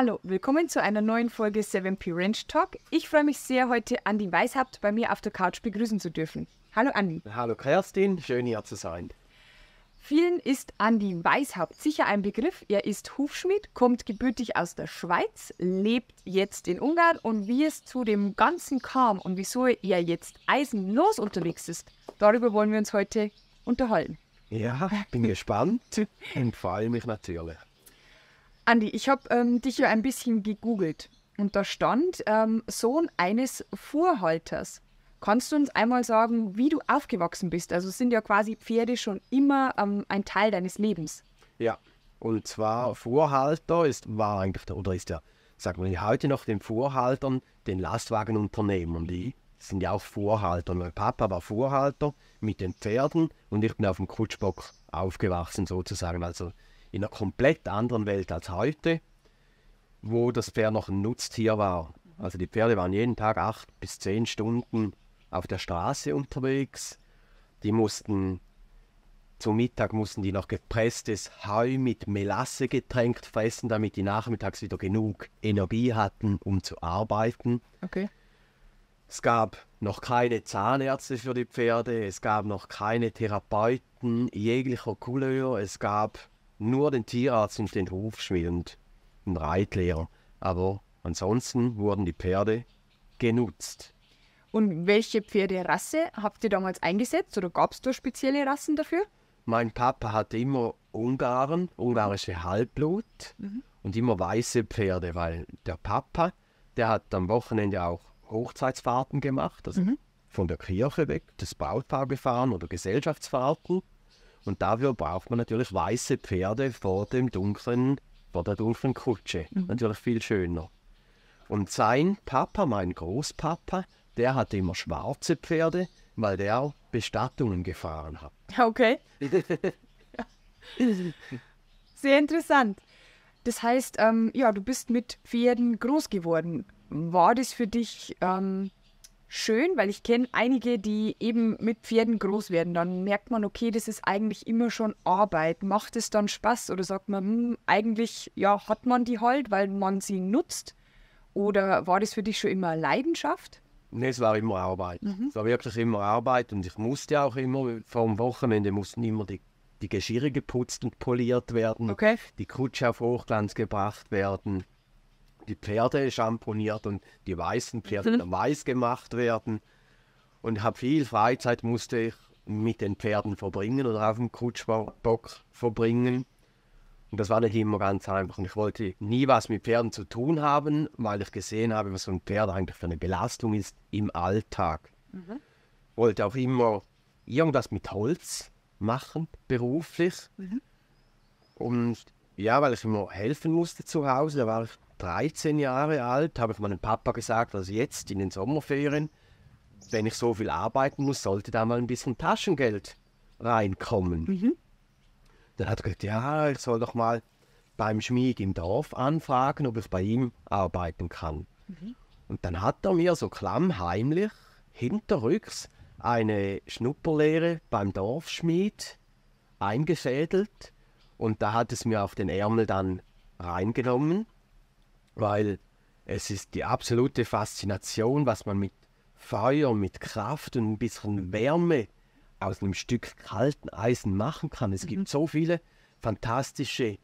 Hallo, willkommen zu einer neuen Folge 7P Ranch Talk. Ich freue mich sehr, heute Andi Weishaupt bei mir auf der Couch begrüßen zu dürfen. Hallo Andi. Hallo Kerstin, schön hier zu sein. Vielen ist Andi Weishaupt sicher ein Begriff. Er ist Hufschmied, kommt gebürtig aus der Schweiz, lebt jetzt in Ungarn und wie es zu dem Ganzen kam und wieso er jetzt eisenlos unterwegs ist, darüber wollen wir uns heute unterhalten. Ja, bin gespannt und freue mich natürlich. Andi, ich habe ähm, dich ja ein bisschen gegoogelt und da stand ähm, Sohn eines Fuhrhalters. Kannst du uns einmal sagen, wie du aufgewachsen bist? Also sind ja quasi Pferde schon immer ähm, ein Teil deines Lebens. Ja, und zwar Fuhrhalter ist, war eigentlich, der, oder ist ja, sagen wir heute noch den Fuhrhaltern, den Lastwagenunternehmen. Die sind ja auch Fuhrhalter. Mein Papa war Fuhrhalter mit den Pferden und ich bin auf dem Kutschbock aufgewachsen sozusagen. Also in einer komplett anderen Welt als heute, wo das Pferd noch ein Nutztier war. Also die Pferde waren jeden Tag acht bis zehn Stunden auf der Straße unterwegs. Die mussten zum Mittag mussten die noch gepresstes Heu mit Melasse getränkt fressen, damit die nachmittags wieder genug Energie hatten, um zu arbeiten. Okay. Es gab noch keine Zahnärzte für die Pferde, es gab noch keine Therapeuten jeglicher Couleur, es gab nur den Tierarzt und den Hufschmied und einen Reitlehrer. Aber ansonsten wurden die Pferde genutzt. Und welche Pferderasse habt ihr damals eingesetzt oder gab es da spezielle Rassen dafür? Mein Papa hatte immer Ungarn, ungarische Halbblut mhm. und immer weiße Pferde, weil der Papa, der hat am Wochenende auch Hochzeitsfahrten gemacht, also mhm. von der Kirche weg, das Brautpaar gefahren oder Gesellschaftsfahrten. Und dafür braucht man natürlich weiße Pferde vor dem dunklen, vor der dunklen Kutsche. Mhm. Natürlich viel schöner. Und sein Papa, mein Großpapa, der hatte immer schwarze Pferde, weil der auch Bestattungen gefahren hat. Okay. Sehr interessant. Das heißt, ähm, ja, du bist mit Pferden groß geworden. War das für dich ähm, schön, weil ich kenne einige, die eben mit Pferden groß werden. Dann merkt man, okay, das ist eigentlich immer schon Arbeit. Macht es dann Spaß? Oder sagt man, hm, eigentlich ja, hat man die halt, weil man sie nutzt? Oder war das für dich schon immer Leidenschaft? Nee, es war immer Arbeit. Mhm. Es war wirklich immer Arbeit und ich musste auch immer, vor dem Wochenende mussten immer die, die Geschirre geputzt und poliert werden, okay. die Kutsche auf Hochglanz gebracht werden die Pferde schamponiert und die weißen Pferde mhm. weiß gemacht werden. Und habe viel Freizeit musste ich mit den Pferden verbringen oder auf dem Kutschbock verbringen. Und das war nicht immer ganz einfach. Und ich wollte nie was mit Pferden zu tun haben, weil ich gesehen habe, was so ein Pferd eigentlich für eine Belastung ist im Alltag. Mhm. Wollte auch immer irgendwas mit Holz machen, beruflich. Mhm. Und ja, weil ich immer helfen musste zu Hause, da war ich 13 Jahre alt, habe ich meinem Papa gesagt, also jetzt in den Sommerferien, wenn ich so viel arbeiten muss, sollte da mal ein bisschen Taschengeld reinkommen. Mhm. Dann hat er gesagt, ja, ich soll doch mal beim Schmied im Dorf anfragen, ob ich bei ihm arbeiten kann. Mhm. Und dann hat er mir so klammheimlich hinterrücks eine Schnupperlehre beim Dorfschmied eingefädelt und da hat es mir auf den Ärmel dann reingenommen weil es ist die absolute Faszination, was man mit Feuer, mit Kraft und ein bisschen mhm. Wärme aus einem Stück kalten Eisen machen kann. Es mhm. gibt so viele fantastische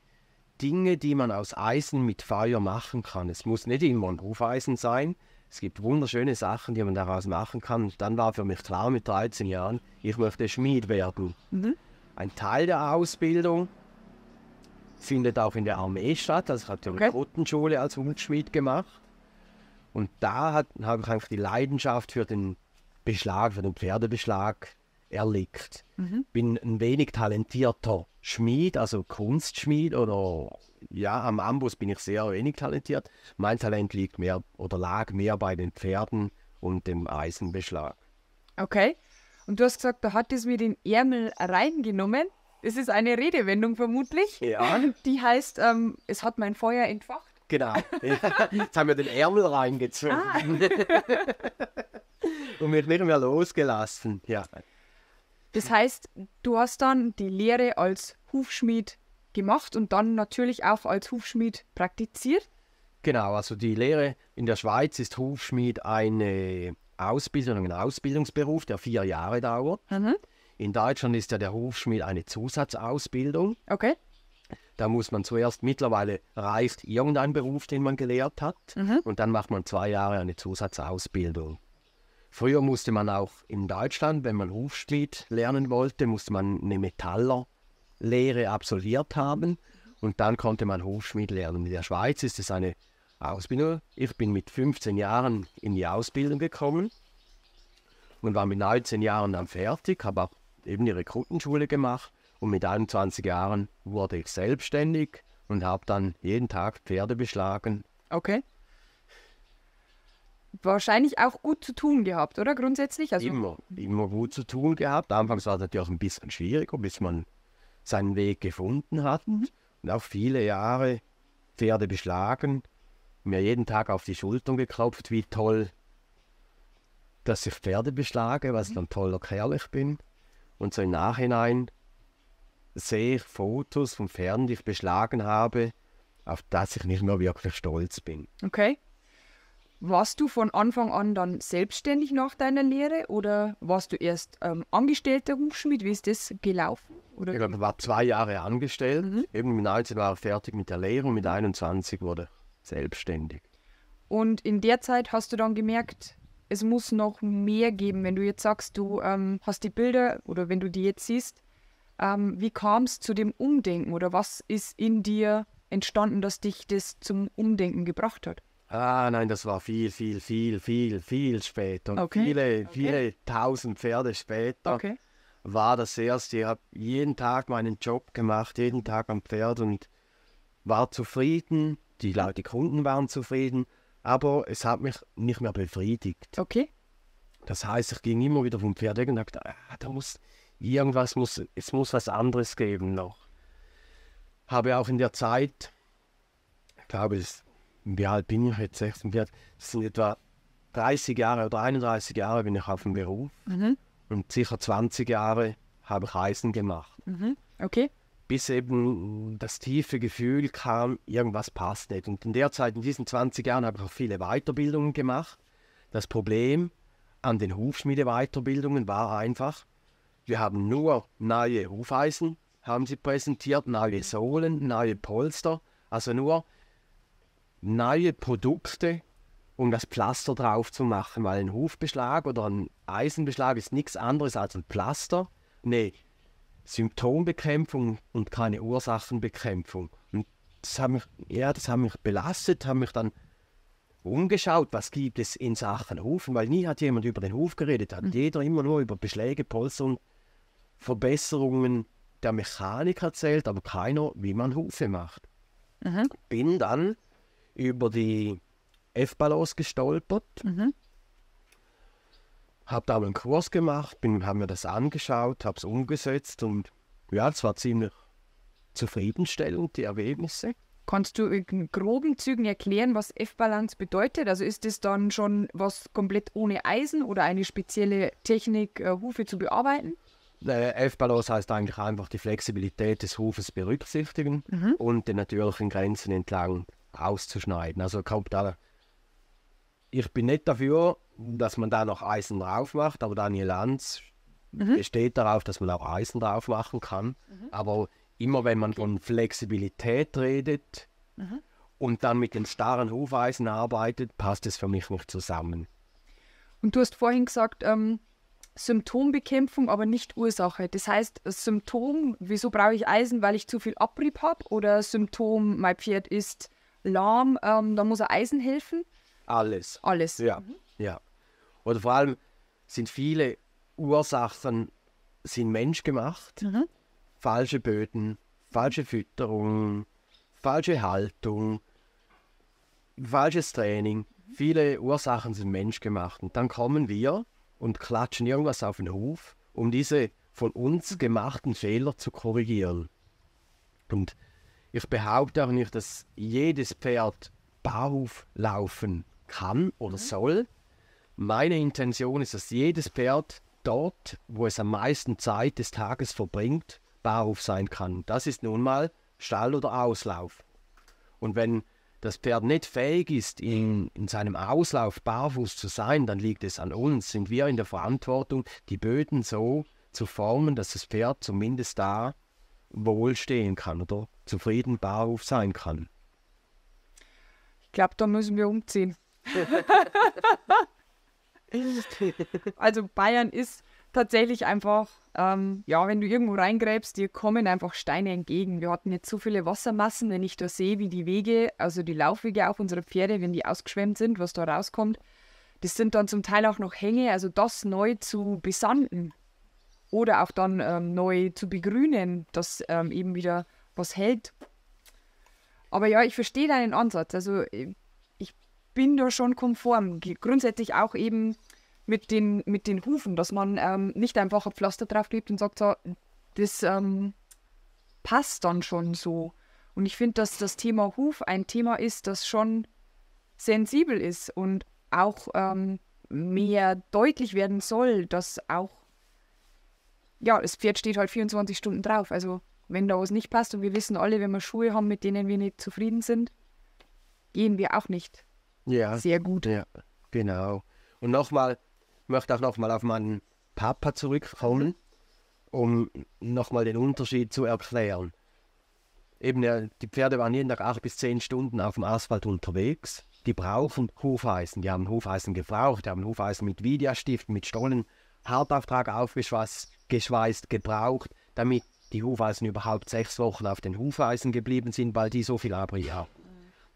Dinge, die man aus Eisen mit Feuer machen kann. Es muss nicht immer ein Hufeisen sein. Es gibt wunderschöne Sachen, die man daraus machen kann. Und dann war für mich klar mit 13 Jahren, ich möchte Schmied werden. Mhm. Ein Teil der Ausbildung findet auch in der Armee statt. Also ich habe die okay. Rekrutenschule als Hundschmied gemacht. Und da habe ich einfach die Leidenschaft für den Beschlag, für den Pferdebeschlag erlegt. Mhm. Bin ein wenig talentierter Schmied, also Kunstschmied oder ja, am Ambus bin ich sehr wenig talentiert. Mein Talent liegt mehr oder lag mehr bei den Pferden und dem Eisenbeschlag. Okay. Und du hast gesagt, du hattest mir den Ärmel reingenommen. Es ist eine Redewendung vermutlich. Ja. Die heißt, ähm, es hat mein Feuer entfacht. Genau. Jetzt haben wir den Ärmel reingezogen. Ah. Und wird nicht mehr losgelassen. Ja. Das heißt, du hast dann die Lehre als Hufschmied gemacht und dann natürlich auch als Hufschmied praktiziert. Genau, also die Lehre in der Schweiz ist Hufschmied eine Ausbildung, ein Ausbildungsberuf, der vier Jahre dauert. Mhm. In Deutschland ist ja der Hufschmied eine Zusatzausbildung. Okay. Da muss man zuerst, mittlerweile reicht irgendein Beruf, den man gelehrt hat, mhm. und dann macht man zwei Jahre eine Zusatzausbildung. Früher musste man auch in Deutschland, wenn man Hufschmied lernen wollte, musste man eine Metallerlehre absolviert haben und dann konnte man Hufschmied lernen. In der Schweiz ist es eine Ausbildung. Ich bin mit 15 Jahren in die Ausbildung gekommen und war mit 19 Jahren dann fertig, habe auch eben die Rekrutenschule gemacht und mit 21 Jahren wurde ich selbstständig und habe dann jeden Tag Pferde beschlagen. Okay. Wahrscheinlich auch gut zu tun gehabt, oder grundsätzlich? Also immer, immer gut zu tun gehabt. Anfangs war es natürlich auch ein bisschen schwieriger, bis man seinen Weg gefunden hat. Mhm. Und auch viele Jahre Pferde beschlagen, mir jeden Tag auf die Schultern geklopft, wie toll, dass ich Pferde beschlage, was ich mhm. ein toller Kerl ich bin und so im Nachhinein sehe ich Fotos vom Fern, die ich beschlagen habe, auf das ich nicht mehr wirklich stolz bin. Okay. Warst du von Anfang an dann selbstständig nach deiner Lehre oder warst du erst ähm, angestellter Hufschmied? Wie ist das gelaufen? Oder? Ich glaube, ich war zwei Jahre angestellt. Mhm. Eben mit 19 war ich fertig mit der Lehre und mit 21 wurde ich selbstständig. Und in der Zeit hast du dann gemerkt, es muss noch mehr geben. Wenn du jetzt sagst, du ähm, hast die Bilder oder wenn du die jetzt siehst, ähm, wie kam es zu dem Umdenken oder was ist in dir entstanden, dass dich das zum Umdenken gebracht hat? Ah, nein, das war viel, viel, viel, viel, viel später. okay. Viele, okay. viele tausend Pferde später okay. war das erste. Ich habe jeden Tag meinen Job gemacht, jeden Tag am Pferd und war zufrieden. Die, Leute, die Kunden waren zufrieden aber es hat mich nicht mehr befriedigt. Okay. Das heißt, ich ging immer wieder vom Pferd weg und dachte, ah, da muss irgendwas, muss, es muss was anderes geben noch. Habe auch in der Zeit, ich glaube, es, wie alt bin ich jetzt, 46, das sind etwa 30 Jahre oder 31 Jahre bin ich auf dem Beruf mhm. und sicher 20 Jahre habe ich Reisen gemacht. Mhm. Okay bis eben das tiefe Gefühl kam, irgendwas passt nicht. Und in der Zeit, in diesen 20 Jahren, habe ich auch viele Weiterbildungen gemacht. Das Problem an den Hufschmiede-Weiterbildungen war einfach, wir haben nur neue Hufeisen, haben sie präsentiert, neue Sohlen, neue Polster, also nur neue Produkte, um das Pflaster drauf zu machen, weil ein Hufbeschlag oder ein Eisenbeschlag ist nichts anderes als ein Pflaster. Nee, Symptombekämpfung und keine Ursachenbekämpfung. Und das hat mich, ja, das hat mich belastet, hat mich dann umgeschaut, was gibt es in Sachen Hufen, weil nie hat jemand über den Huf geredet, hat mhm. jeder immer nur über Beschläge, Polster und Verbesserungen der Mechanik erzählt, aber keiner, wie man Hufe macht. Mhm. Bin dann über die F-Balance gestolpert. Mhm habe da einen Kurs gemacht, habe mir das angeschaut, habe es umgesetzt und ja, es war ziemlich zufriedenstellend, die Ergebnisse. Kannst du in groben Zügen erklären, was F-Balance bedeutet? Also ist es dann schon was komplett ohne Eisen oder eine spezielle Technik, äh, Hufe zu bearbeiten? F-Balance heißt eigentlich einfach die Flexibilität des Hufes berücksichtigen mhm. und den natürlichen Grenzen entlang auszuschneiden. Also kommt da ich bin nicht dafür, dass man da noch Eisen drauf macht, aber Daniel Lanz mhm. besteht darauf, dass man auch Eisen drauf machen kann. Mhm. Aber immer wenn man okay. von Flexibilität redet mhm. und dann mit den starren Hufeisen arbeitet, passt es für mich nicht zusammen. Und du hast vorhin gesagt, ähm, Symptombekämpfung, aber nicht Ursache. Das heißt, Symptom, wieso brauche ich Eisen, weil ich zu viel Abrieb habe? Oder Symptom, mein Pferd ist lahm, ähm, da muss er Eisen helfen? Alles. Alles. Ja. Mhm. ja. Oder vor allem sind viele Ursachen sind menschgemacht. Mhm. Falsche Böden, falsche Fütterung, falsche Haltung, falsches Training. Mhm. Viele Ursachen sind menschgemacht. Und dann kommen wir und klatschen irgendwas auf den Hof, um diese von uns mhm. gemachten Fehler zu korrigieren. Und ich behaupte auch nicht, dass jedes Pferd Bauhof laufen kann oder mhm. soll. Meine Intention ist, dass jedes Pferd dort, wo es am meisten Zeit des Tages verbringt, Bauhof sein kann. Das ist nun mal Stall oder Auslauf. Und wenn das Pferd nicht fähig ist, in, in seinem Auslauf barfuß zu sein, dann liegt es an uns. Sind wir in der Verantwortung, die Böden so zu formen, dass das Pferd zumindest da wohl stehen kann oder zufrieden barhof sein kann. Ich glaube, da müssen wir umziehen. also Bayern ist tatsächlich einfach, ähm, ja, wenn du irgendwo reingräbst, dir kommen einfach Steine entgegen. Wir hatten jetzt so viele Wassermassen, wenn ich da sehe, wie die Wege, also die Laufwege auf unserer Pferde, wenn die ausgeschwemmt sind, was da rauskommt, das sind dann zum Teil auch noch Hänge, also das neu zu besanden oder auch dann ähm, neu zu begrünen, dass ähm, eben wieder was hält. Aber ja, ich verstehe deinen Ansatz. Also äh, bin da schon konform. Grundsätzlich auch eben mit den, mit den Hufen, dass man ähm, nicht einfach ein Pflaster draufklebt und sagt, so, das ähm, passt dann schon so. Und ich finde, dass das Thema Huf ein Thema ist, das schon sensibel ist und auch ähm, mehr deutlich werden soll, dass auch, ja, das Pferd steht halt 24 Stunden drauf. Also wenn da was nicht passt und wir wissen alle, wenn wir Schuhe haben, mit denen wir nicht zufrieden sind, gehen wir auch nicht ja. Sehr gut. Ja, genau. Und nochmal, ich möchte auch nochmal auf meinen Papa zurückkommen, um nochmal den Unterschied zu erklären. Eben, die Pferde waren jeden Tag acht bis zehn Stunden auf dem Asphalt unterwegs. Die brauchen Hufeisen. Die haben Hufeisen gebraucht. Die haben Hufeisen mit Videostiften, mit Stollen, Hartauftrag aufgeschweißt, gebraucht, damit die Hufeisen überhaupt sechs Wochen auf den Hufeisen geblieben sind, weil die so viel Abri hatten.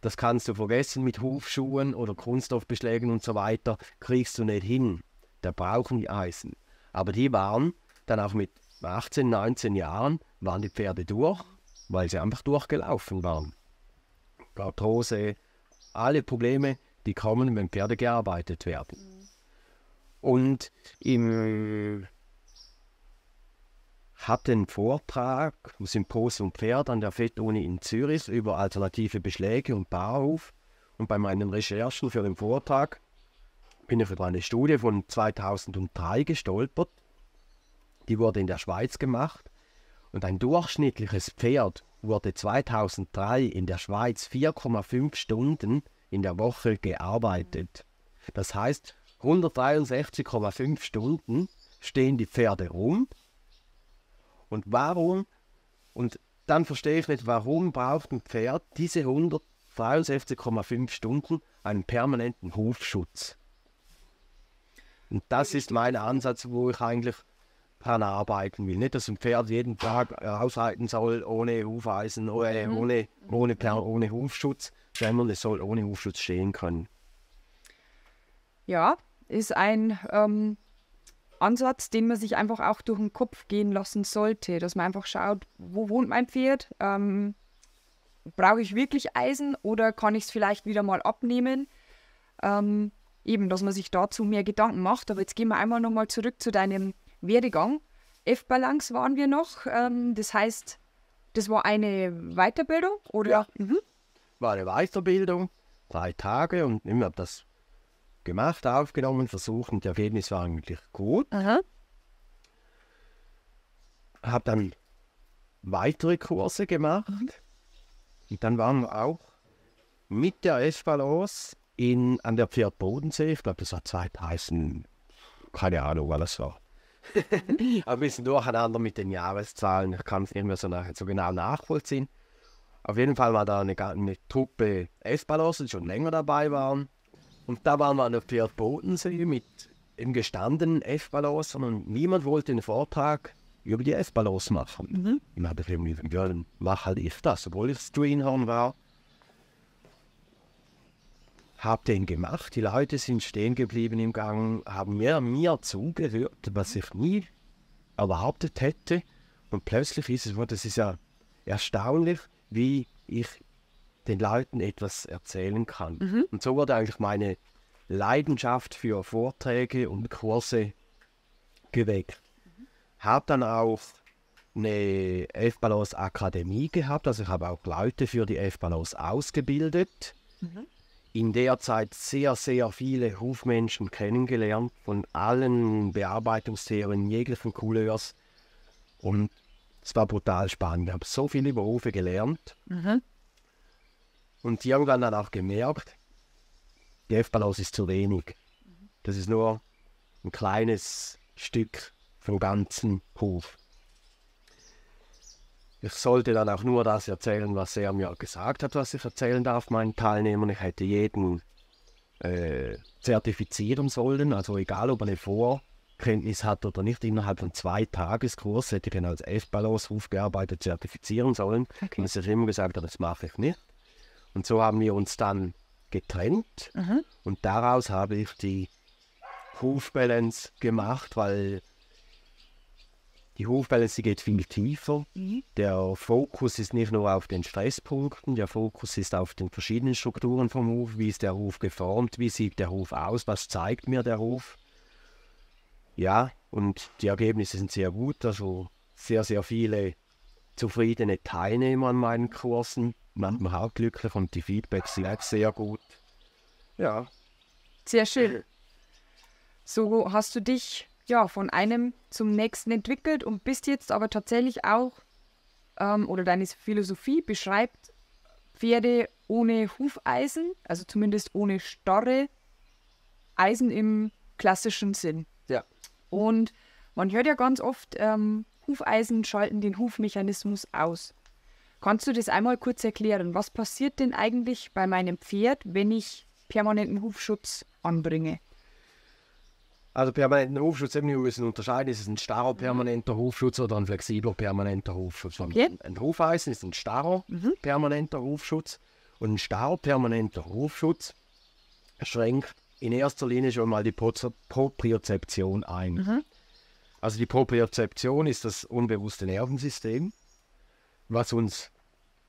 Das kannst du vergessen mit Hufschuhen oder Kunststoffbeschlägen und so weiter, kriegst du nicht hin. Da brauchen die Eisen. Aber die waren dann auch mit 18, 19 Jahren, waren die Pferde durch, weil sie einfach durchgelaufen waren. Arthrose, alle Probleme, die kommen, wenn Pferde gearbeitet werden. Mhm. Und im habe den Vortrag im Symposium Pferd an der FED-Uni in Zürich über alternative Beschläge und Bauhof. Und bei meinen Recherchen für den Vortrag bin ich über eine Studie von 2003 gestolpert. Die wurde in der Schweiz gemacht. Und ein durchschnittliches Pferd wurde 2003 in der Schweiz 4,5 Stunden in der Woche gearbeitet. Das heißt, 163,5 Stunden stehen die Pferde rum und warum, und dann verstehe ich nicht, warum braucht ein Pferd diese 163,5 Stunden einen permanenten Hufschutz? Und das ist mein Ansatz, wo ich eigentlich daran arbeiten will. Nicht, dass ein Pferd jeden Tag ausreiten soll ohne Hufeisen, ohne, mhm. ohne, ohne, Perl, ohne Hufschutz, sondern es soll ohne Hufschutz stehen können. Ja, ist ein ähm, Ansatz, den man sich einfach auch durch den Kopf gehen lassen sollte, dass man einfach schaut, wo wohnt mein Pferd? Ähm, Brauche ich wirklich Eisen oder kann ich es vielleicht wieder mal abnehmen? Ähm, eben, dass man sich dazu mehr Gedanken macht. Aber jetzt gehen wir einmal nochmal zurück zu deinem Werdegang. F-Balance waren wir noch. Ähm, das heißt, das war eine Weiterbildung? Oder? Ja. Mhm. War eine Weiterbildung, drei Tage und immer das gemacht, aufgenommen, versucht und die Ergebnisse waren eigentlich gut. Aha. Habe dann weitere Kurse gemacht mhm. und dann waren wir auch mit der s los in, an der Pferd Bodensee. Ich glaube, das war 2000, keine Ahnung, weil das war. ein bisschen durcheinander mit den Jahreszahlen. Ich kann es nicht mehr so, nach, so genau nachvollziehen. Auf jeden Fall war da eine, eine Truppe Elfballers, die schon länger dabei waren. Und da waren wir an der Pferd Bodensee mit im gestandenen F-Balance und niemand wollte den Vortrag über die F-Balance machen. Mhm. Ich habe irgendwie gesagt, ja, dann mach halt ich das, obwohl ich Streamhorn war. Habe den gemacht, die Leute sind stehen geblieben im Gang, haben mir, mir zugehört, was ich nie erwartet hätte. Und plötzlich ist es, das ist ja erstaunlich, wie ich den Leuten etwas erzählen kann. Mhm. Und so wurde eigentlich meine Leidenschaft für Vorträge und Kurse geweckt. Mhm. Habe dann auch eine f Akademie gehabt, also ich habe auch Leute für die f ausgebildet. Mhm. In der Zeit sehr, sehr viele Hofmenschen kennengelernt von allen Bearbeitungstheorien jeglichen Couleurs. Und es war brutal spannend. Ich habe so viele Berufe gelernt. Mhm. Und die irgendwann dann auch gemerkt, die F-Balance ist zu wenig. Das ist nur ein kleines Stück vom ganzen Hof. Ich sollte dann auch nur das erzählen, was er mir gesagt hat, was ich erzählen darf, meinen Teilnehmern. Ich hätte jeden äh, zertifizieren sollen, also egal ob er eine Vorkenntnis hat oder nicht, innerhalb von zwei Tageskurs hätte ich ihn als F-Balance aufgearbeitet zertifizieren sollen. Okay. Und dass ich immer gesagt das mache ich nicht. Und so haben wir uns dann getrennt mhm. und daraus habe ich die Hufbalance gemacht, weil die Hufbalance geht viel tiefer. Mhm. Der Fokus ist nicht nur auf den Stresspunkten, der Fokus ist auf den verschiedenen Strukturen vom Hof. Wie ist der Hof geformt? Wie sieht der Hof aus? Was zeigt mir der Hof? Ja, und die Ergebnisse sind sehr gut. Also sehr, sehr viele zufriedene Teilnehmer an meinen Kursen macht mich auch glücklich und die Feedbacks sind auch sehr gut. Ja. Sehr schön. Äh. So hast du dich ja von einem zum nächsten entwickelt und bist jetzt aber tatsächlich auch, ähm, oder deine Philosophie beschreibt Pferde ohne Hufeisen, also zumindest ohne starre Eisen im klassischen Sinn. Ja. Und man hört ja ganz oft, ähm, Hufeisen schalten den Hufmechanismus aus. Kannst du das einmal kurz erklären? Was passiert denn eigentlich bei meinem Pferd, wenn ich permanenten Hufschutz anbringe? Also permanenten Hufschutz, wir müssen unterscheiden, ist es ein starrer mhm. permanenter Hufschutz oder ein flexibler permanenter Hufschutz. Okay. Ein Hufeisen ist ein starrer mhm. permanenter Hufschutz und ein starrer permanenter Hufschutz schränkt in erster Linie schon mal die Propriozeption ein. Mhm. Also die Propriozeption ist das unbewusste Nervensystem was uns,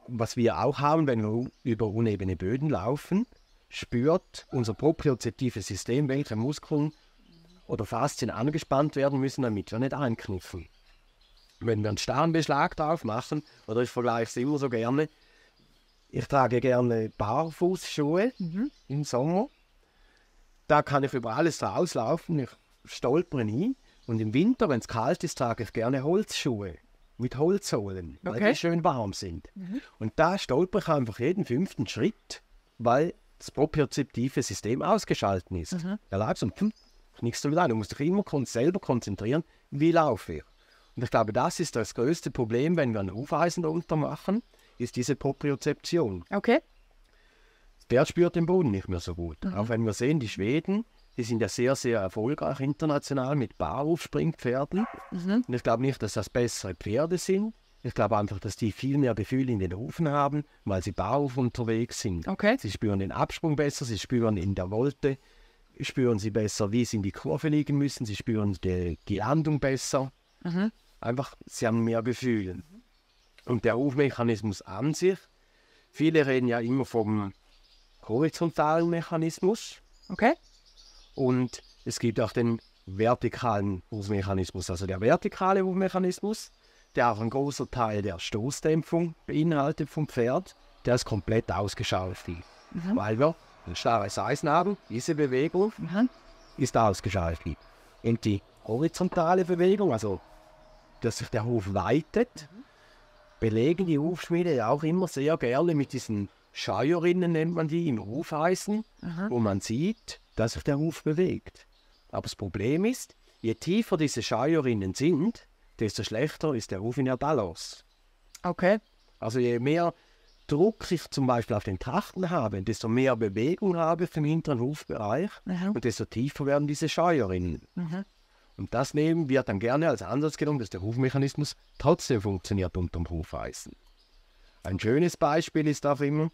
was wir auch haben, wenn wir über unebene Böden laufen, spürt unser propriozeptives System, welche Muskeln oder Faszien angespannt werden müssen, damit wir nicht einkniffen. Wenn wir einen Sternbeschlag drauf machen, oder ich vergleiche es immer so gerne, ich trage gerne Barfußschuhe mhm. im Sommer. Da kann ich über alles rauslaufen, ich stolpere nie. Und im Winter, wenn es kalt ist, trage ich gerne Holzschuhe mit Holzsohlen, weil die schön warm sind. Mhm. Und da stolper ich einfach jeden fünften Schritt, weil das propriozeptive System ausgeschaltet ist. Mhm. Da läufst du und pf, nichts damit an. Du musst dich immer selber konzentrieren, wie laufe ich. Und ich glaube, das ist das größte Problem, wenn wir einen Hufeisen darunter machen, ist diese Propriozeption. Okay. Der spürt den Boden nicht mehr so gut. Mhm. Auch wenn wir sehen, die Schweden, die sind ja sehr, sehr erfolgreich international mit Barhof-Springpferden. Mhm. Und ich glaube nicht, dass das bessere Pferde sind. Ich glaube einfach, dass die viel mehr Gefühl in den Hufen haben, weil sie Barhof unterwegs sind. Okay. Sie spüren den Absprung besser, sie spüren in der Wolte, spüren sie besser, wie sie in die Kurve liegen müssen, sie spüren die, die Landung besser. Mhm. Einfach, sie haben mehr Gefühl. Und der Hufmechanismus an sich, viele reden ja immer vom horizontalen Mechanismus. Okay. Und es gibt auch den vertikalen Wurfmechanismus. Also der vertikale Wurfmechanismus, der auch einen großen Teil der Stoßdämpfung beinhaltet vom Pferd, der ist komplett ausgeschaltet. Mhm. Weil wir ein starres Eisen haben, diese Bewegung mhm. ist ausgeschaltet. Und die horizontale Bewegung, also dass sich der Hof weitet, belegen die Hufschmiede auch immer sehr gerne mit diesen Scheuerinnen, nennt man die, im Hufeisen, mhm. wo man sieht, dass sich der Ruf bewegt. Aber das Problem ist, je tiefer diese Scheuerinnen sind, desto schlechter ist der Ruf in der Balance. Okay. Also je mehr Druck ich zum Beispiel auf den Trachten habe, desto mehr Bewegung habe ich im hinteren Hufbereich mhm. und desto tiefer werden diese Scheuerinnen. Mhm. Und das nehmen wir dann gerne als Ansatz genommen, dass der Hufmechanismus trotzdem funktioniert unter dem Hufeisen. Ein schönes Beispiel ist auch immer,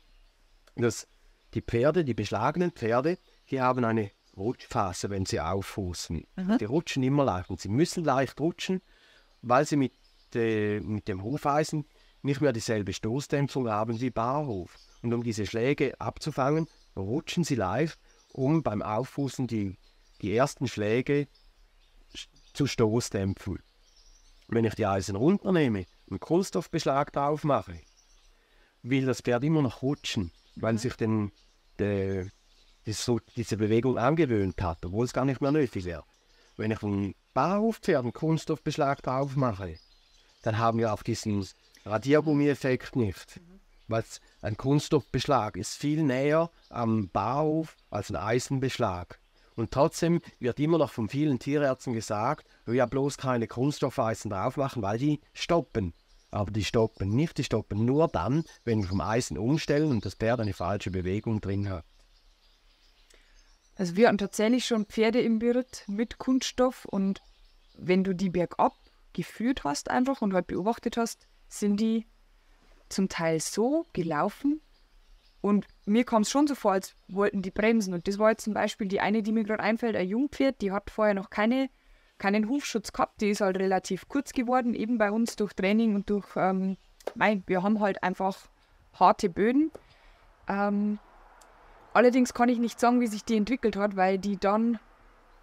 dass die Pferde, die beschlagenen Pferde, die haben eine Rutschphase, wenn sie aufhusten. Mhm. Die rutschen immer leicht und sie müssen leicht rutschen, weil sie mit, äh, mit dem Hufeisen nicht mehr dieselbe Stoßdämpfung haben wie Barhof. Und um diese Schläge abzufangen, rutschen sie leicht, um beim Aufhusten die, die ersten Schläge zu Stoßdämpfen. Wenn ich die Eisen runternehme und Kunststoffbeschlag drauf mache, will das Pferd immer noch rutschen, weil mhm. sich den, der, so, diese Bewegung angewöhnt hat, obwohl es gar nicht mehr nötig wäre. Wenn ich vom Bauhofpferd einen Kunststoffbeschlag drauf mache, dann haben wir auch diesen Radiergummi-Effekt nicht. Mhm. Weil ein Kunststoffbeschlag ist viel näher am Bauhof als ein Eisenbeschlag. Und trotzdem wird immer noch von vielen Tierärzten gesagt, ja bloß keine Kunststoffeisen drauf machen, weil die stoppen. Aber die stoppen nicht, die stoppen nur dann, wenn wir vom Eisen umstellen und das Pferd eine falsche Bewegung drin hat. Also wir haben tatsächlich schon Pferde im Wirt mit Kunststoff und wenn du die bergab geführt hast einfach und halt beobachtet hast, sind die zum Teil so gelaufen und mir kam es schon so vor, als wollten die bremsen und das war jetzt zum Beispiel die eine, die mir gerade einfällt, ein Jungpferd, die hat vorher noch keine, keinen Hufschutz gehabt, die ist halt relativ kurz geworden, eben bei uns durch Training und durch, ähm, nein, wir haben halt einfach harte Böden ähm, Allerdings kann ich nicht sagen, wie sich die entwickelt hat, weil die dann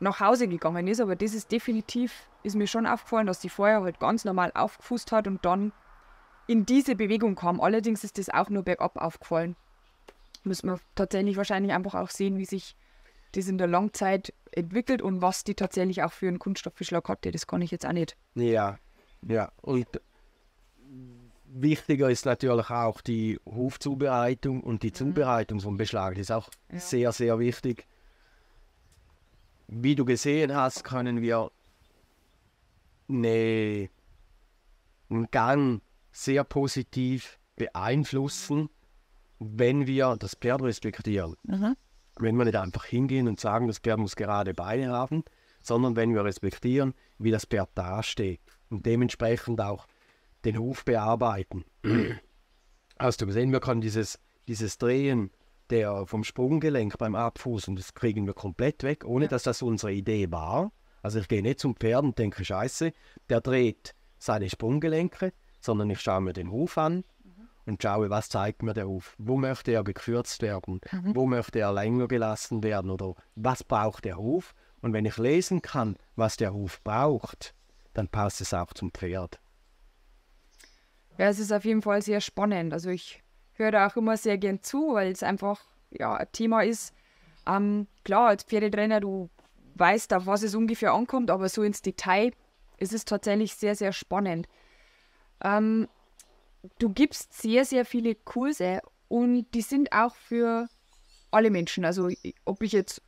nach Hause gegangen ist. Aber das ist definitiv, ist mir schon aufgefallen, dass die vorher halt ganz normal aufgefußt hat und dann in diese Bewegung kam. Allerdings ist das auch nur bergab aufgefallen. Müssen wir tatsächlich wahrscheinlich einfach auch sehen, wie sich das in der Langzeit entwickelt und was die tatsächlich auch für einen Kunststoffbeschlag hatte. Das kann ich jetzt auch nicht. Ja, ja. Und wichtiger ist natürlich auch die Hofzubereitung und die mhm. Zubereitung vom Beschlag. Das ist auch ja. sehr, sehr wichtig. Wie du gesehen hast, können wir eine, einen Gang sehr positiv beeinflussen, wenn wir das Pferd respektieren. Mhm. Wenn wir nicht einfach hingehen und sagen, das Pferd muss gerade Beine haben, sondern wenn wir respektieren, wie das Pferd dasteht und dementsprechend auch den Hof bearbeiten. Hast du gesehen, wir können dieses, dieses Drehen der vom Sprunggelenk beim Abfuß und das kriegen wir komplett weg, ohne dass das unsere Idee war. Also ich gehe nicht zum Pferd und denke, scheiße, der dreht seine Sprunggelenke, sondern ich schaue mir den Hof an mhm. und schaue, was zeigt mir der Hof. Wo möchte er gekürzt werden? Mhm. Wo möchte er länger gelassen werden? Oder was braucht der Hof? Und wenn ich lesen kann, was der Hof braucht, dann passt es auch zum Pferd. Ja, es ist auf jeden Fall sehr spannend. Also ich höre da auch immer sehr gern zu, weil es einfach ja, ein Thema ist. Ähm, klar, als Pferdetrainer, du weißt, auf was es ungefähr ankommt, aber so ins Detail ist es tatsächlich sehr, sehr spannend. Ähm, du gibst sehr, sehr viele Kurse und die sind auch für alle Menschen. Also ob ich jetzt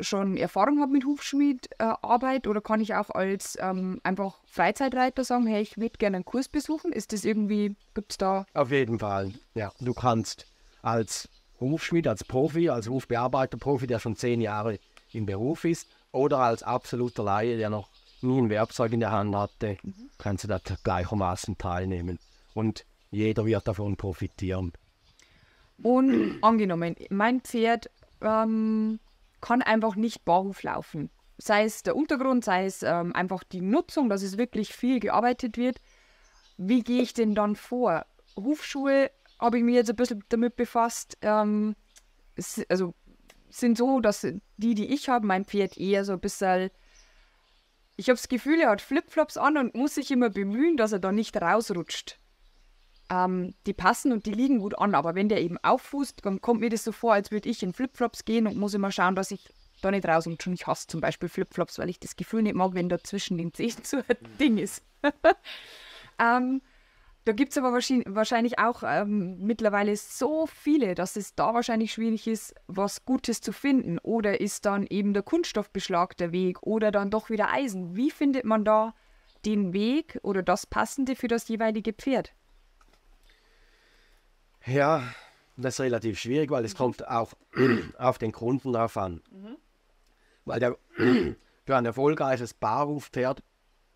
schon Erfahrung habe mit Hufschmiedarbeit äh, oder kann ich auch als ähm, einfach Freizeitreiter sagen, hey, ich würde gerne einen Kurs besuchen? Ist das irgendwie, gibt es da? Auf jeden Fall, ja. Du kannst als Hufschmied, als Profi, als Hufbearbeiterprofi, der schon zehn Jahre im Beruf ist, oder als absoluter Laie, der noch nie ein Werkzeug in der Hand hatte, mhm. kannst du da gleichermaßen teilnehmen. Und jeder wird davon profitieren. Und angenommen, mein Pferd ähm, kann einfach nicht barhof laufen. Sei es der Untergrund, sei es ähm, einfach die Nutzung, dass es wirklich viel gearbeitet wird. Wie gehe ich denn dann vor? Hufschuhe habe ich mir jetzt ein bisschen damit befasst. Ähm, also sind so, dass die, die ich habe, mein Pferd eher so ein bisschen. Ich habe das Gefühl, er hat Flipflops an und muss sich immer bemühen, dass er da nicht rausrutscht ähm, die passen und die liegen gut an. Aber wenn der eben auffußt, dann kommt mir das so vor, als würde ich in Flipflops gehen und muss immer schauen, dass ich da nicht raus und schon ich hasse zum Beispiel Flipflops, weil ich das Gefühl nicht mag, wenn da zwischen den Zehen so ein Ding ist. ähm, da gibt es aber wahrscheinlich auch ähm, mittlerweile so viele, dass es da wahrscheinlich schwierig ist, was Gutes zu finden. Oder ist dann eben der Kunststoffbeschlag der Weg oder dann doch wieder Eisen. Wie findet man da den Weg oder das Passende für das jeweilige Pferd? Ja, das ist relativ schwierig, weil es mhm. kommt auch auf den Kunden drauf an. Mhm. Weil der, für ein erfolgreiches Barrufpferd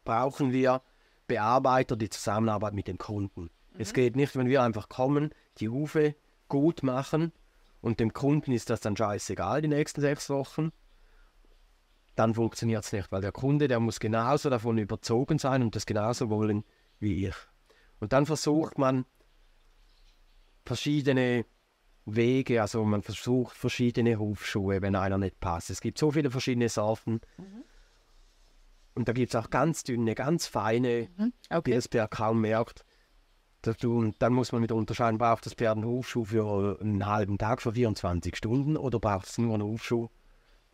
brauchen wir Bearbeiter, die Zusammenarbeit mit dem Kunden. Mhm. Es geht nicht, wenn wir einfach kommen, die Hufe gut machen und dem Kunden ist das dann scheißegal die nächsten sechs Wochen. Dann funktioniert es nicht, weil der Kunde, der muss genauso davon überzogen sein und das genauso wollen wie ich. Und dann versucht man, verschiedene Wege, also man versucht verschiedene Hufschuhe, wenn einer nicht passt. Es gibt so viele verschiedene Sorten. Mhm. Und da gibt es auch ganz dünne, ganz feine, mhm. okay. die das Pferd kaum merkt. Und dann muss man mit unterscheiden, braucht das Pferd einen Hufschuh für einen halben Tag, für 24 Stunden oder braucht es nur einen Hufschuh,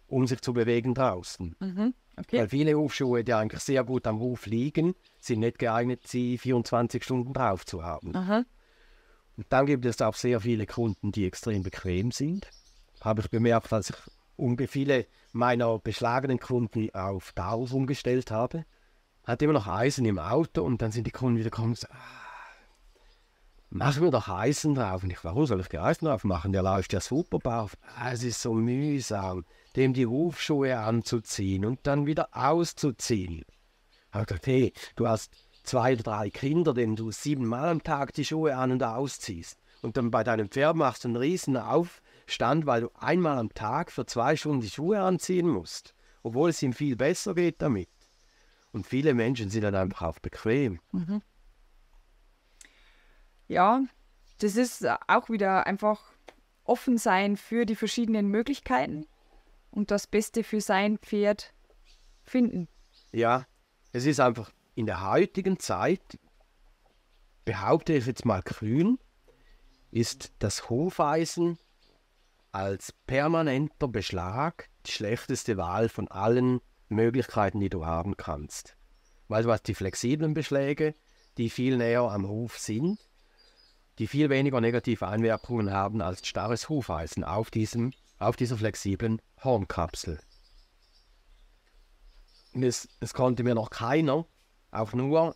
um sich zu bewegen draußen. Mhm. Okay. Weil viele Hufschuhe, die eigentlich sehr gut am Huf liegen, sind nicht geeignet, sie 24 Stunden drauf zu haben. Aha. Und dann gibt es auch sehr viele Kunden, die extrem bequem sind. Habe ich bemerkt, als ich ungefähr viele meiner beschlagenen Kunden auf Taurus umgestellt habe, hat immer noch Eisen im Auto und dann sind die Kunden wieder gekommen und sagen, ah, mach mir doch Eisen drauf. Und ich, warum oh, soll ich die Eisen drauf machen? Der läuft ja super drauf. Ah, es ist so mühsam, dem die Hufschuhe anzuziehen und dann wieder auszuziehen. Habe ich gesagt, hey, du hast zwei oder drei Kinder, denen du siebenmal am Tag die Schuhe an und ausziehst. Und dann bei deinem Pferd machst du einen riesen Aufstand, weil du einmal am Tag für zwei Stunden die Schuhe anziehen musst. Obwohl es ihm viel besser geht damit. Und viele Menschen sind dann einfach auch bequem. Mhm. Ja, das ist auch wieder einfach offen sein für die verschiedenen Möglichkeiten und das Beste für sein Pferd finden. Ja, es ist einfach in der heutigen Zeit, behaupte ich jetzt mal grün, ist das Hufeisen als permanenter Beschlag die schlechteste Wahl von allen Möglichkeiten, die du haben kannst. Weil du hast die flexiblen Beschläge, die viel näher am Huf sind, die viel weniger negative Einwirkungen haben als starres Hufeisen auf, diesem, auf dieser flexiblen Hornkapsel. Es, es konnte mir noch keiner auch nur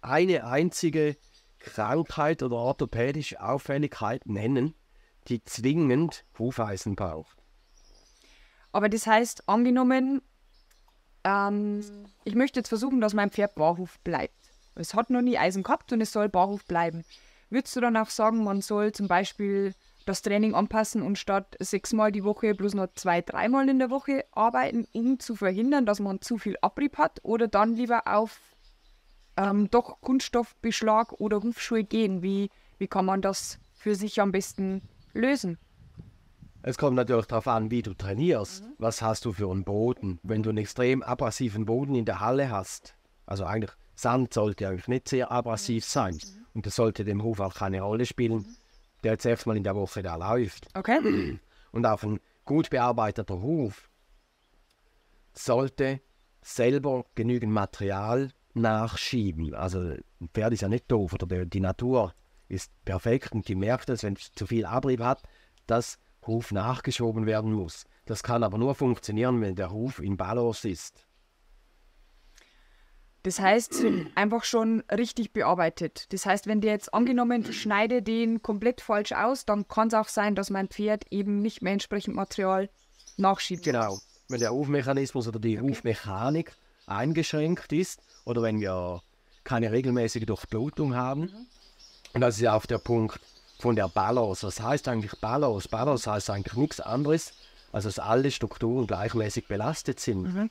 eine einzige Krankheit oder orthopädische Auffälligkeit nennen, die zwingend Hufeisen braucht. Aber das heißt, angenommen, ähm, ich möchte jetzt versuchen, dass mein Pferd barhof bleibt. Es hat noch nie Eisen gehabt und es soll barhof bleiben. Würdest du dann auch sagen, man soll zum Beispiel das Training anpassen und statt sechsmal die Woche bloß noch zwei, dreimal in der Woche arbeiten, um zu verhindern, dass man zu viel Abrieb hat oder dann lieber auf ähm, doch Kunststoffbeschlag oder Rufschuhe gehen? Wie, wie kann man das für sich am besten lösen? Es kommt natürlich darauf an, wie du trainierst. Mhm. Was hast du für einen Boden? Wenn du einen extrem abrasiven Boden in der Halle hast, also eigentlich Sand sollte eigentlich nicht sehr abrasiv mhm. sein mhm. und das sollte dem Hof auch keine Rolle spielen, mhm. der jetzt erstmal in der Woche da läuft. Okay. Und auf ein gut bearbeiteter Hof sollte selber genügend Material nachschieben. Also ein Pferd ist ja nicht doof oder die, die Natur ist perfekt und die merkt es, wenn es zu viel Abrieb hat, dass Ruf nachgeschoben werden muss. Das kann aber nur funktionieren, wenn der Ruf in Balance ist. Das heißt, einfach schon richtig bearbeitet. Das heißt, wenn dir jetzt angenommen, ich schneide den komplett falsch aus, dann kann es auch sein, dass mein Pferd eben nicht mehr entsprechend Material nachschiebt. Genau. Wenn der Rufmechanismus oder die okay. Rufmechanik eingeschränkt ist oder wenn wir keine regelmäßige Durchblutung haben. Mhm. Und das ist ja auch der Punkt von der Balance. Was heißt eigentlich Balance? Balance heißt eigentlich nichts anderes, als dass alle Strukturen gleichmäßig belastet sind. Mhm.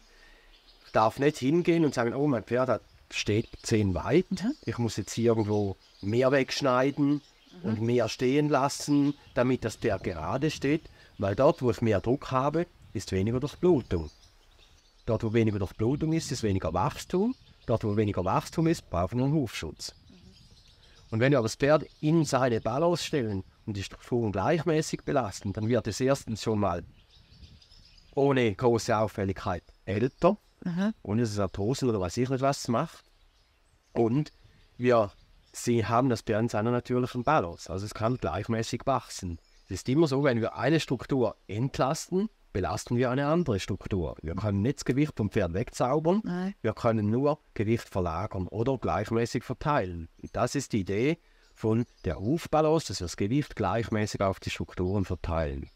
Ich darf nicht hingehen und sagen, oh, mein Pferd hat, steht zehn weit, mhm. ich muss jetzt hier irgendwo mehr wegschneiden mhm. und mehr stehen lassen, damit das Pferd gerade steht, weil dort, wo ich mehr Druck habe, ist weniger Durchblutung. Dort, wo weniger Durchblutung ist, ist weniger Wachstum. Dort, wo weniger Wachstum ist, brauchen wir einen Hufschutz. Mhm. Und wenn wir aber das Pferd in seine Balance stellen und die Strukturen gleichmäßig belasten, dann wird es erstens schon mal ohne große Auffälligkeit älter, ohne dass es Arthrosen oder weiß ich nicht was macht. Und wir sie haben das Pferd in seiner natürlichen Balance, also es kann gleichmäßig wachsen. Es ist immer so, wenn wir eine Struktur entlasten, belasten wir eine andere Struktur. Wir mhm. können nicht das Gewicht vom Pferd wegzaubern, Nein. wir können nur Gewicht verlagern oder gleichmäßig verteilen. Das ist die Idee von der Hufbalance, dass wir das Gewicht gleichmäßig auf die Strukturen verteilen.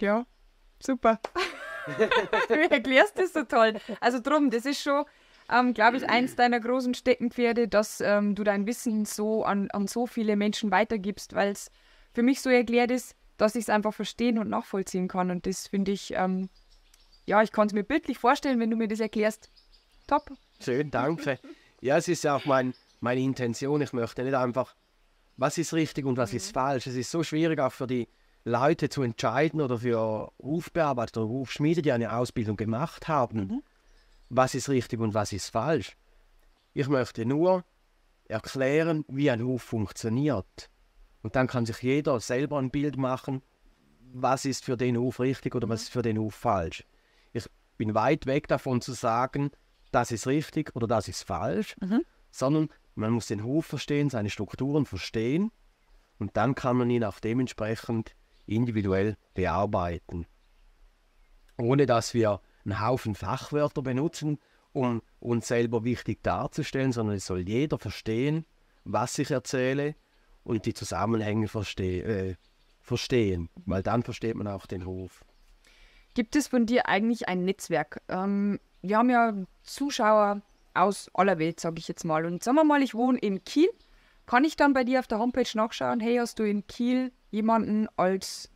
Ja, super. du erklärst das so toll. Also drum, das ist schon, ähm, glaube ich, eins deiner großen Steckenpferde, dass ähm, du dein Wissen so an, an so viele Menschen weitergibst, weil es für mich so erklärt ist, dass ich es einfach verstehen und nachvollziehen kann. Und das finde ich, ähm, ja, ich kann es mir bildlich vorstellen, wenn du mir das erklärst. Top. Schön, danke. ja, es ist ja auch mein, meine Intention. Ich möchte nicht einfach, was ist richtig und was mhm. ist falsch. Es ist so schwierig auch für die Leute zu entscheiden oder für Rufbearbeiter oder Rufschmiede, die eine Ausbildung gemacht haben, mhm. was ist richtig und was ist falsch. Ich möchte nur erklären, wie ein Ruf funktioniert. Und dann kann sich jeder selber ein Bild machen, was ist für den Hof richtig oder was ist für den Hof falsch. Ich bin weit weg davon zu sagen, das ist richtig oder das ist falsch, mhm. sondern man muss den Hof verstehen, seine Strukturen verstehen und dann kann man ihn auch dementsprechend individuell bearbeiten. Ohne dass wir einen Haufen Fachwörter benutzen, um uns selber wichtig darzustellen, sondern es soll jeder verstehen, was ich erzähle, und die Zusammenhänge verste äh, verstehen, weil dann versteht man auch den Hof. Gibt es von dir eigentlich ein Netzwerk? Ähm, wir haben ja Zuschauer aus aller Welt, sage ich jetzt mal. Und sagen wir mal, ich wohne in Kiel. Kann ich dann bei dir auf der Homepage nachschauen, hey, hast du in Kiel jemanden als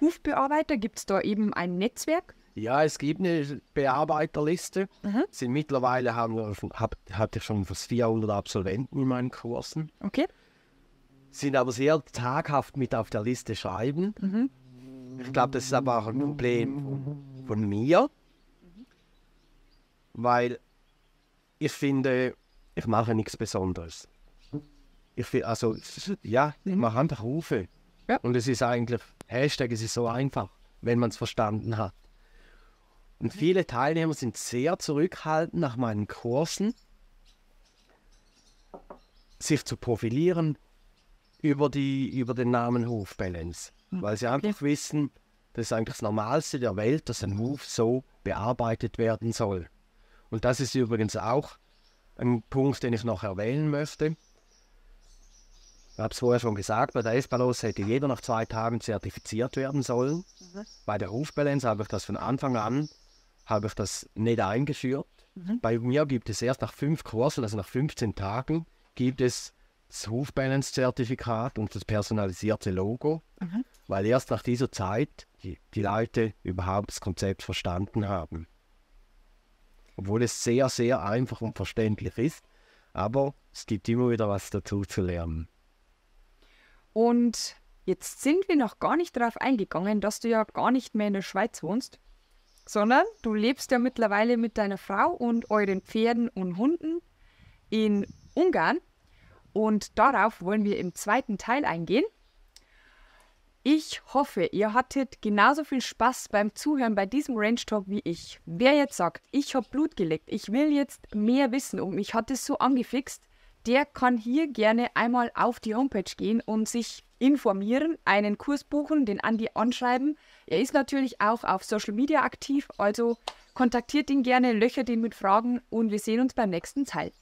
Hofbearbeiter? Gibt es da eben ein Netzwerk? Ja, es gibt eine Bearbeiterliste. Mhm. Sind mittlerweile haben wir, hab, habt ihr schon fast 400 Absolventen in meinen Kursen. Okay sind aber sehr taghaft mit auf der Liste schreiben. Mhm. Ich glaube, das ist aber auch ein Problem von, mir, weil ich finde, ich mache nichts Besonderes. Ich finde, also, ja, ich mhm. mache einfach Rufe. Ja. Und es ist eigentlich, Hashtag, es ist so einfach, wenn man es verstanden hat. Und viele Teilnehmer sind sehr zurückhaltend nach meinen Kursen, sich zu profilieren, über, die, über den Namen Hofbalance. Hm, weil sie einfach wissen, das ist eigentlich das Normalste der Welt, dass ein Hof so bearbeitet werden soll. Und das ist übrigens auch ein Punkt, den ich noch erwähnen möchte. Ich habe es vorher schon gesagt, bei der Espalos hätte jeder nach zwei Tagen zertifiziert werden sollen. Mhm. Bei der Hofbalance habe ich das von Anfang an habe ich das nicht eingeführt. Mhm. Bei mir gibt es erst nach fünf Kursen, also nach 15 Tagen, gibt es das Roof Balance Zertifikat und das personalisierte Logo, mhm. weil erst nach dieser Zeit die, die Leute überhaupt das Konzept verstanden haben. Obwohl es sehr, sehr einfach und verständlich ist, aber es gibt immer wieder was dazu zu lernen. Und jetzt sind wir noch gar nicht darauf eingegangen, dass du ja gar nicht mehr in der Schweiz wohnst, sondern du lebst ja mittlerweile mit deiner Frau und euren Pferden und Hunden in Ungarn. Und darauf wollen wir im zweiten Teil eingehen. Ich hoffe, ihr hattet genauso viel Spaß beim Zuhören bei diesem Range Talk wie ich. Wer jetzt sagt, ich habe Blut geleckt, ich will jetzt mehr wissen und mich hat es so angefixt, der kann hier gerne einmal auf die Homepage gehen und sich informieren, einen Kurs buchen, den Andi anschreiben. Er ist natürlich auch auf Social Media aktiv, also kontaktiert ihn gerne, löchert ihn mit Fragen und wir sehen uns beim nächsten Teil.